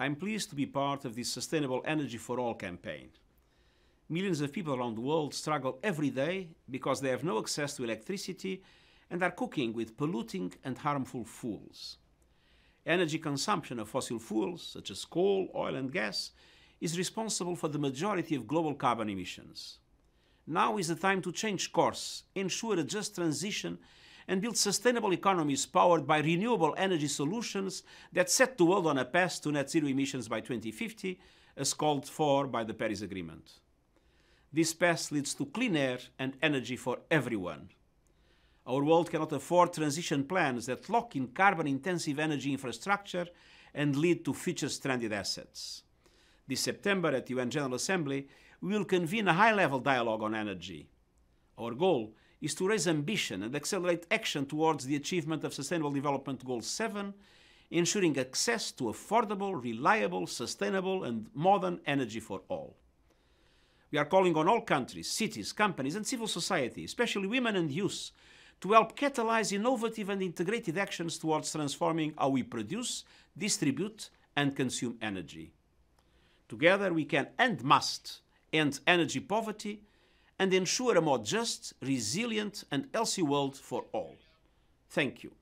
I'm pleased to be part of this Sustainable Energy for All campaign. Millions of people around the world struggle every day because they have no access to electricity and are cooking with polluting and harmful fuels. Energy consumption of fossil fuels, such as coal, oil and gas, is responsible for the majority of global carbon emissions. Now is the time to change course, ensure a just transition and build sustainable economies powered by renewable energy solutions that set the world on a path to net zero emissions by 2050, as called for by the Paris Agreement. This path leads to clean air and energy for everyone. Our world cannot afford transition plans that lock in carbon-intensive energy infrastructure and lead to future stranded assets. This September at the UN General Assembly, we will convene a high-level dialogue on energy. Our goal is to raise ambition and accelerate action towards the achievement of Sustainable Development Goal 7, ensuring access to affordable, reliable, sustainable, and modern energy for all. We are calling on all countries, cities, companies, and civil society, especially women and youth, to help catalyze innovative and integrated actions towards transforming how we produce, distribute, and consume energy. Together, we can and must end energy poverty and ensure a more just, resilient and healthy world for all. Thank you.